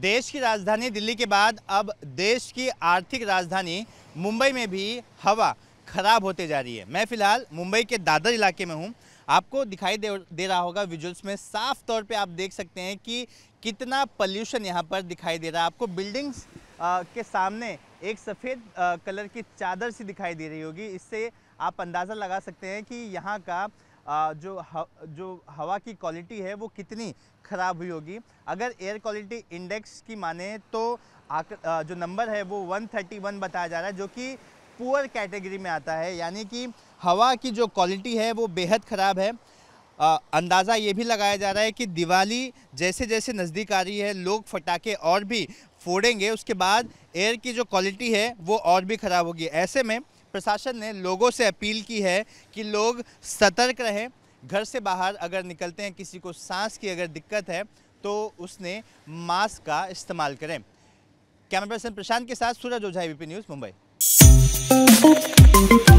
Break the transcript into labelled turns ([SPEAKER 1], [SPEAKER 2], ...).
[SPEAKER 1] देश की राजधानी दिल्ली के बाद अब देश की आर्थिक राजधानी मुंबई में भी हवा ख़राब होते जा रही है मैं फ़िलहाल मुंबई के दादर इलाके में हूँ आपको दिखाई दे, दे रहा होगा विजुअल्स में साफ तौर पे आप देख सकते हैं कि कितना पल्यूशन यहाँ पर दिखाई दे रहा है आपको बिल्डिंग्स आ, के सामने एक सफ़ेद कलर की चादर सी दिखाई दे रही होगी इससे आप अंदाज़ा लगा सकते हैं कि यहाँ का जो जो हवा की क्वालिटी है वो कितनी ख़राब हुई होगी अगर एयर क्वालिटी इंडेक्स की माने तो जो नंबर है वो 131 बताया जा रहा है जो कि पुअर कैटेगरी में आता है यानी कि हवा की जो क्वालिटी है वो बेहद ख़राब है अंदाज़ा ये भी लगाया जा रहा है कि दिवाली जैसे जैसे नज़दीक आ रही है लोग फटाखे और भी फोड़ेंगे उसके बाद एयर की जो क्वालिटी है वो और भी ख़राब होगी ऐसे में प्रशासन ने लोगों से अपील की है कि लोग सतर्क रहें घर से बाहर अगर निकलते हैं किसी को सांस की अगर दिक्कत है तो उसने मास्क का इस्तेमाल करें कैमरा पर्सन प्रशांत के साथ सूरज ओझा एबीपी न्यूज़ मुंबई